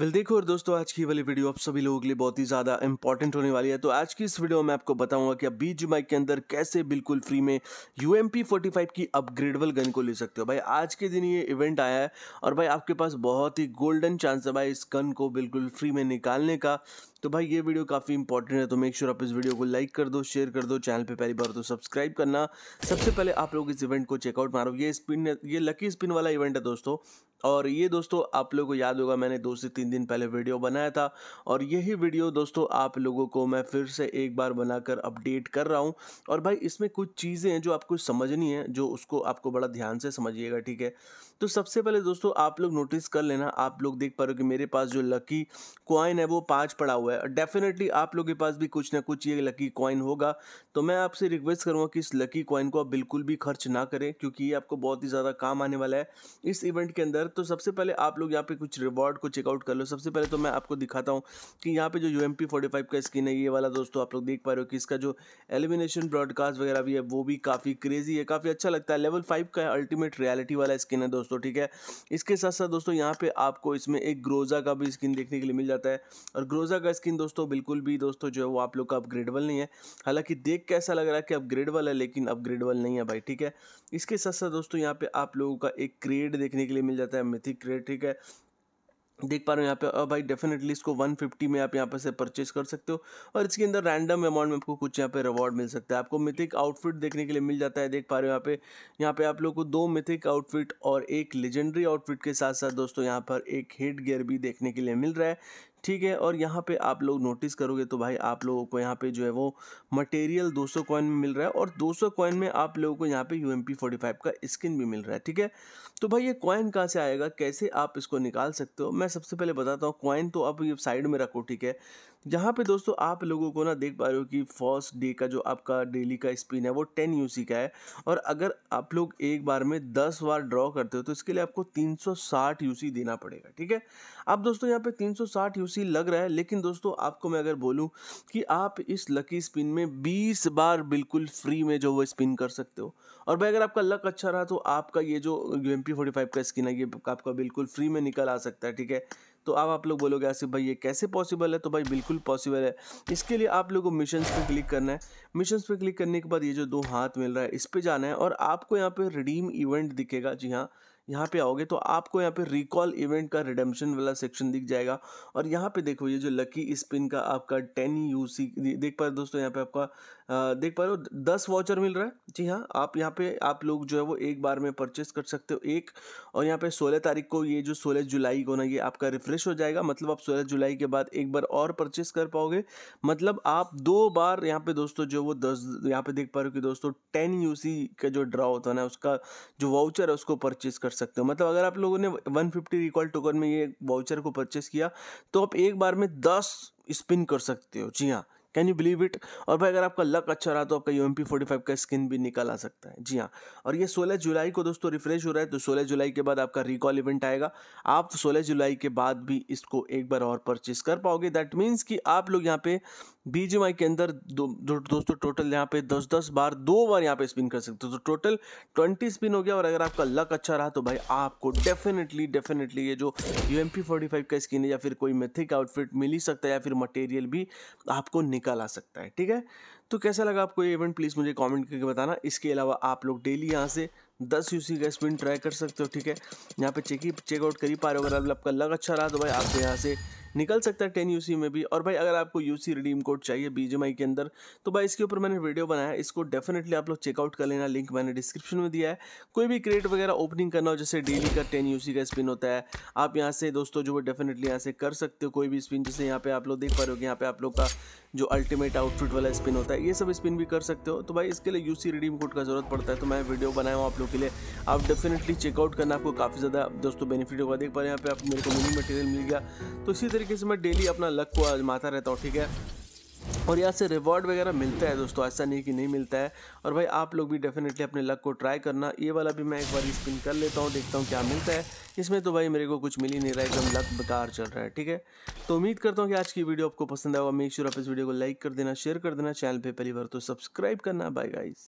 well देखो और दोस्तों आज की वाली वीडियो आप सभी लोगों के लिए बहुत ही ज़्यादा इंपॉर्टेंट होने वाली है तो आज की इस वीडियो में आपको बताऊंगा कि आप बी माइक के अंदर कैसे बिल्कुल फ्री में U M P forty five की अपग्रेडेबल गन को ले सकते हो भाई आज के दिन ये इवेंट आया है और भाई आपके पास बहुत ही गोल्डन चांस है भाई इस गन को बिल्कुल फ्री में निकालने का तो भाई ये वीडियो काफ़ी इंपॉर्टेंट है तो मेक श्योर आप इस वीडियो को लाइक कर दो शेयर कर दो चैनल पे पहली बार तो सब्सक्राइब करना सबसे पहले आप लोग इस इवेंट को चेकआउट मारो ये स्पिन ये लकी स्पिन वाला इवेंट है दोस्तों और ये दोस्तों आप लोगों को याद होगा मैंने दो से तीन दिन पहले वीडियो बनाया था और यही वीडियो दोस्तों आप लोगों को मैं फिर से एक बार बनाकर अपडेट कर रहा हूँ और भाई इसमें कुछ चीज़ें हैं जो आपको समझनी है जो उसको आपको बड़ा ध्यान से समझिएगा ठीक है तो सबसे पहले दोस्तों आप लोग नोटिस कर लेना आप लोग देख पा रहे हो कि मेरे पास जो लकी कॉइन है वो पाँच पड़ा हुआ है डेफिनेटली आप लोग के पास भी कुछ ना कुछ ये लकी कॉइन होगा तो मैं आपसे रिक्वेस्ट करूँगा कि इस लकी कॉइन को आप बिल्कुल भी खर्च ना करें क्योंकि ये आपको बहुत ही ज़्यादा काम आने वाला है इस इवेंट के अंदर तो सबसे पहले आप लोग यहाँ पे कुछ रिवॉर्ड को चेकआउट कर लो सबसे पहले तो मैं आपको दिखाता हूँ कि यहाँ पे जो यू एम का स्किन है ये वाला दोस्तों आप लोग देख पा रहे हो कि इसका जो एलिमिनेशन ब्रॉडकास्ट वगैरह भी है वो भी काफ़ी क्रेजी है काफ़ी अच्छा लगता है लेवल फाइव का अल्टीमेट रियलिटी वाला स्किन है दोस्तों ठीक है इसके साथ साथ दोस्तों यहाँ पर आपको इसमें एक ग्रोज़ा का भी स्किन देखने के लिए मिल जाता है और ग्रोज़ा का स्किन दोस्तों बिल्कुल भी दोस्तों जो है वो आप लोग का अपग्रेडेबल नहीं है हालांकि देख के ऐसा लग रहा है कि अपग्रेडेबल है लेकिन अपग्रेडेबल नहीं है भाई ठीक है इसके साथ साथ दोस्तों यहाँ पे आप लोगों का एक क्रेड देखने के लिए मिल जाता है है मिथिक क्रेट ठीक है देख पा रहे हो यहाँ पे और भाई डेफिनेटली इसको 150 में आप यहाँ पे से परचेज कर सकते हो और इसके अंदर रैंडम अमाउंट में आपको कुछ यहाँ पे रिवॉर्ड मिल सकता है आपको मिथिक आउटफिट देखने के लिए मिल जाता है देख पा रहे हो यहाँ पे यहाँ पे आप लोगों को दो मिथिक आउटफिट और एक लेजेंडरी आउटफिट के साथ साथ दोस्तों यहाँ पर एक हेड गेयर भी देखने के लिए मिल रहा है ठीक है और यहाँ पे आप लोग नोटिस करोगे तो भाई आप लोगों को यहाँ पे जो है वो मटेरियल 200 कॉइन में मिल रहा है और 200 कॉइन में आप लोगों को यहाँ पे यू एम का स्किन भी मिल रहा है ठीक है तो भाई ये कॉइन कहाँ से आएगा कैसे आप इसको निकाल सकते हो मैं सबसे पहले बताता हूँ कॉइन तो आप ये साइड में रखो ठीक है जहाँ पे दोस्तों आप लोगों को ना देख पा रहे हो कि फर्स्ट डे का जो आपका डेली का स्पिन है वो टेन यूसी का है और अगर आप लोग एक बार में दस बार ड्रॉ करते हो तो इसके लिए आपको तीन सौ साठ यूसी देना पड़ेगा ठीक है आप दोस्तों यहाँ पे तीन सौ साठ यूसी सी लग रहा है लेकिन दोस्तों आपको मैं अगर बोलूं कि आप इस लकी स्पिन में 20 बार बिल्कुल फ्री में जो वो स्पिन कर सकते हो और भाई अगर आपका लक अच्छा रहा तो आपका ये जो यू एम का स्किन है ये आपका बिल्कुल फ्री में निकल आ सकता है ठीक है तो आप आप लोग बोलोगे आसिफ भाई ये कैसे पॉसिबल है तो भाई बिल्कुल पॉसिबल है इसके लिए आप लोगों को मिशन पे क्लिक करना है मिशन पे क्लिक करने के बाद ये जो दो हाथ मिल रहा है इस पर जाना है और आपको यहाँ पे रिडीम इवेंट दिखेगा जी हाँ यहाँ पे आओगे तो आपको यहाँ पे रिकॉल इवेंट का रिडेम्पशन वाला सेक्शन दिख जाएगा और यहाँ पे देखो ये जो लकी स्पिन का आपका टेन यू सी देख पा रहे दोस्तों यहाँ पे आपका देख पा रहे हो दस वाउचर मिल रहा है जी हाँ आप यहाँ पे आप लोग जो है वो एक बार में परचेस कर सकते हो एक और यहाँ पे सोलह तारीख को ये जो सोलह जुलाई को ना ये आपका रिफ्रेश हो जाएगा मतलब आप सोलह जुलाई के बाद एक बार और परचेस कर पाओगे मतलब आप दो बार यहाँ पे दोस्तों जो वो दस यहाँ पे देख पा रहे हो कि दोस्तों टेन यू का जो ड्रा होता है ना उसका जो वाउचर है उसको परचेस कर कर सकते हो मतलब अगर आप लोगों ने 150 रिकॉल टोकन में ये वाउचर को परचेस किया तो आप एक बार में 10 स्पिन कर सकते हो जी हाँ कैन यू बिलीव इट और भाई अगर आपका लक अच्छा रहा तो आपका U M P forty five का स्किन भी निकल आ सकता है जी हाँ और ये सोलह जुलाई को दोस्तों रिफ्रेश हो रहा है तो सोलह जुलाई के बाद आपका रिकॉल इवेंट आएगा आप सोलह जुलाई के बाद भी इसको एक बार और परचेज कर पाओगे दैट मीन्स कि आप लोग यहाँ पे बी जी के अंदर दो, दो, दोस्तों टोटल यहाँ पे दस दस बार दो बार यहाँ पे स्पिन कर सकते हो तो टोटल ट्वेंटी स्पिन हो गया और अगर आपका लक अच्छा रहा तो भाई आपको डेफिनेटली डेफिनेटली ये जो U M P forty five का स्किन है या फिर कोई मेथिक आउटफिट मिल ही सकता है या फिर मटेरियल भी आपको निकल आ सकता है ठीक है तो कैसा लगा आपको ये इवेंट प्लीज़ मुझे कमेंट करके बताना इसके अलावा आप लोग डेली यहाँ से दस यूसी का स्पिन ट्राई कर सकते हो ठीक है यहाँ पे चेक ही चेकआउट कर ही पा रहे हो अगर आपका लग अच्छा रहा तो भाई आपको तो यहाँ से निकल सकता है टेन यू में भी और भाई अगर आपको सी रिडीम कोड चाहिए बीजेमआई के अंदर तो भाई इसके ऊपर मैंने वीडियो बनाया इसको डेफिनेटली आप लोग चेकआउट कर लेना लिंक मैंने डिस्क्रिप्शन में दिया है कोई भी क्रेट वगैरह ओपनिंग करना हो जैसे डेली का टेन यू का स्पिन होता है आप यहाँ से दोस्तों जो डेफिनेटली यहाँ से कर सकते हो कोई भी स्पिन जैसे यहाँ पे आप लोग देख पा रहे हो यहाँ पे आप लोग का जो अल्टीमेट आउटफिट वाला स्पिन होता है ये सब स्पिन भी कर सकते हो तो भाई इसके लिए यूसी रिडीम कोड का जरूरत पड़ता है तो मैं वीडियो बनाया हूँ आप लोग के लिए आप डेफिनेटली चेकआउट करना आपको काफ़ी ज़्यादा दोस्तों बेनिफिट होगा देख पा रहे हैं यहाँ पे आप मेरे को मिनी मटेरियल मिल गया तो इसी तरह तरीके से मैं डेली अपना लक को आजमाता रहता हूँ ठीक है और यहाँ से रिवॉर्ड वगैरह मिलता है दोस्तों ऐसा नहीं कि नहीं मिलता है और भाई आप लोग भी डेफिनेटली अपने लक को ट्राई करना ये वाला भी मैं एक बार स्पिन कर लेता हूँ देखता हूँ क्या मिलता है इसमें तो भाई मेरे को कुछ मिल ही नहीं रहा है एकदम लक बेकार चल रहा है ठीक है तो उम्मीद करता हूँ कि आज की वीडियो आपको पसंद आएगा मेक श्योर आप इस वीडियो को लाइक कर देना शेयर कर देना चैनल पर पहली बार तो सब्सक्राइब करना बाय गाइज